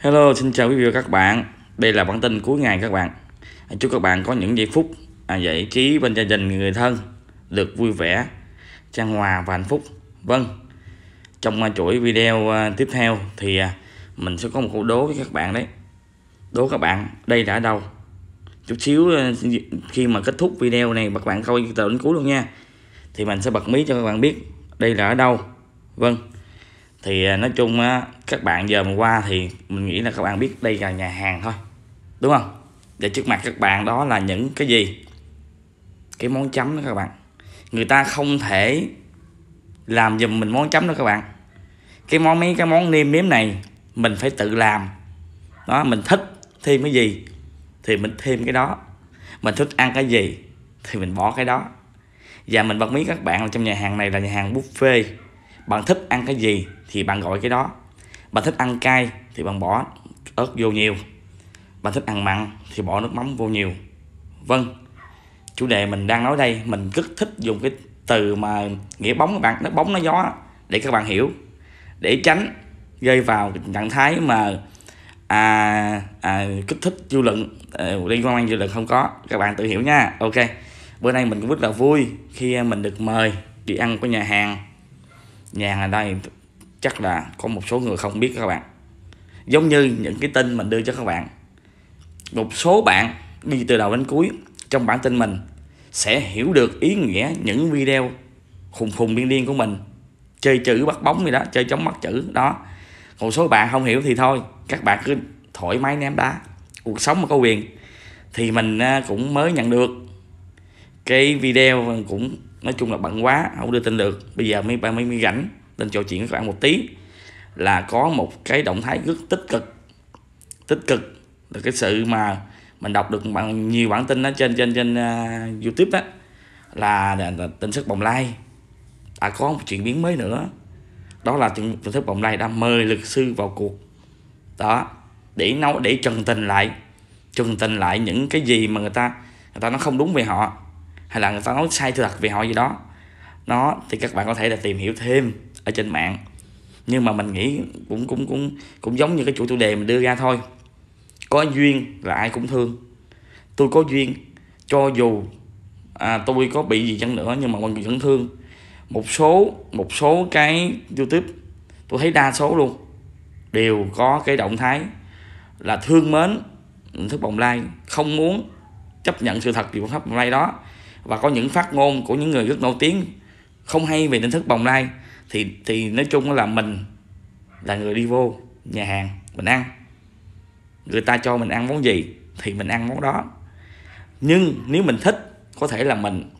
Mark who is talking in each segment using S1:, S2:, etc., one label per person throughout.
S1: Hello, xin chào quý vị và các bạn. Đây là bản tin cuối ngày các bạn. À, chúc các bạn có những giây phút à, giải trí bên gia đình người thân được vui vẻ, trang hòa và hạnh phúc. Vâng, trong à, chuỗi video à, tiếp theo thì mình sẽ có một câu đố với các bạn đấy. Đố các bạn, đây là ở đâu? Chút xíu khi mà kết thúc video này các bạn coi từ đến cuối luôn nha. Thì mình sẽ bật mí cho các bạn biết đây là ở đâu. Vâng thì à, nói chung á các bạn giờ mà qua thì mình nghĩ là các bạn biết đây là nhà hàng thôi đúng không để trước mặt các bạn đó là những cái gì cái món chấm đó các bạn người ta không thể làm giùm mình món chấm đó các bạn cái món mấy cái món nêm nếm này mình phải tự làm đó mình thích thêm cái gì thì mình thêm cái đó mình thích ăn cái gì thì mình bỏ cái đó và mình bật mí các bạn là trong nhà hàng này là nhà hàng buffet bạn thích ăn cái gì thì bạn gọi cái đó bạn thích ăn cay thì bạn bỏ ớt vô nhiều bạn thích ăn mặn thì bỏ nước mắm vô nhiều vâng chủ đề mình đang nói đây mình rất thích dùng cái từ mà nghĩa bóng các bạn nó bóng nó gió để các bạn hiểu để tránh rơi vào trạng thái mà à, à, kích thích dư luận à, liên quan dư luận không có các bạn tự hiểu nha ok bữa nay mình cũng rất là vui khi mình được mời đi ăn của nhà hàng nhà hàng đây chắc là có một số người không biết các bạn giống như những cái tin mình đưa cho các bạn một số bạn đi từ đầu đến cuối trong bản tin mình sẽ hiểu được ý nghĩa những video khùng khùng điên điên của mình chơi chữ bắt bóng gì đó chơi chống mắt chữ đó một số bạn không hiểu thì thôi các bạn cứ thoải mái ném đá cuộc sống mà có quyền thì mình à, cũng mới nhận được cái video cũng nói chung là bận quá không đưa tin được bây giờ mới ba mấy mới rảnh lên trò chuyện với các bạn một tí là có một cái động thái rất tích cực tích cực là cái sự mà mình đọc được bằng nhiều bản tin ở trên trên trên uh, YouTube đó là, là, là tin sức bồng lai đã à, có một chuyện biến mới nữa đó là tin, tin sức bồng lai đã mời luật sư vào cuộc đó để nấu để trần tình lại trần tình lại những cái gì mà người ta người ta nó không đúng về họ hay là người ta nói sai sự thật về họ gì đó nó thì các bạn có thể là tìm hiểu thêm ở trên mạng nhưng mà mình nghĩ cũng cũng cũng cũng giống như cái chủ tiêu đề mình đưa ra thôi có duyên là ai cũng thương tôi có duyên cho dù à, tôi có bị gì chăng nữa nhưng mà mọi người vẫn thương một số một số cái youtube tôi thấy đa số luôn đều có cái động thái là thương mến thức bồng lai không muốn chấp nhận sự thật về phương pháp bồng lai đó và có những phát ngôn của những người rất nổi tiếng không hay về tỉnh thức bồng lai thì thì nói chung là mình là người đi vô nhà hàng mình ăn người ta cho mình ăn món gì thì mình ăn món đó nhưng nếu mình thích có thể là mình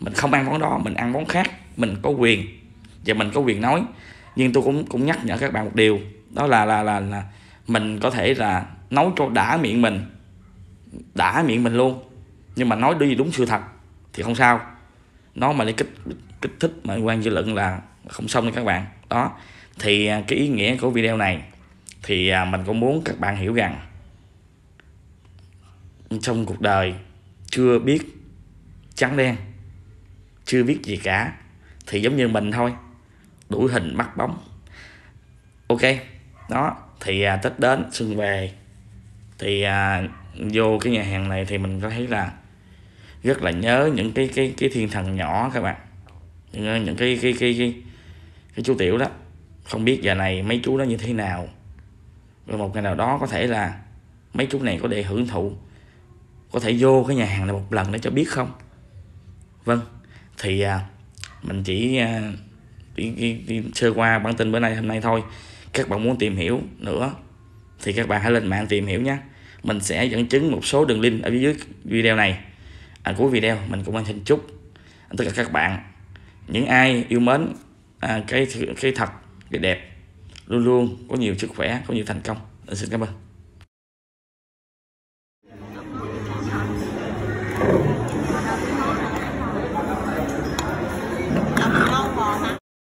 S1: mình không ăn món đó mình ăn món khác mình có quyền và mình có quyền nói nhưng tôi cũng cũng nhắc nhở các bạn một điều đó là là là là mình có thể là nấu cho đã miệng mình đã miệng mình luôn nhưng mà nói đi đúng sự thật thì không sao nó mà lấy kích kích thích mà quan dư luận là không xong nha các bạn đó thì à, cái ý nghĩa của video này thì à, mình cũng muốn các bạn hiểu rằng trong cuộc đời chưa biết trắng đen chưa biết gì cả thì giống như mình thôi đuổi hình bắt bóng ok đó thì à, tết đến xuân về thì vô cái nhà hàng này thì mình có thấy là rất là nhớ những cái cái cái thiên thần nhỏ các bạn những, những cái cái cái cái cái chú tiểu đó không biết giờ này mấy chú đó như thế nào rồi một ngày nào đó có thể là mấy chú này có để hưởng thụ có thể vô cái nhà hàng này một lần để cho biết không vâng thì à, mình chỉ, à, chỉ, chỉ, chỉ sơ qua bản tin bữa nay hôm nay thôi các bạn muốn tìm hiểu nữa thì các bạn hãy lên mạng tìm hiểu nhé mình sẽ dẫn chứng một số đường link ở dưới video này à, cuối video mình cũng xin chúc tất cả các bạn những ai yêu mến à, cái cái thật cái đẹp luôn luôn có nhiều sức khỏe có nhiều thành công mình xin cảm ơn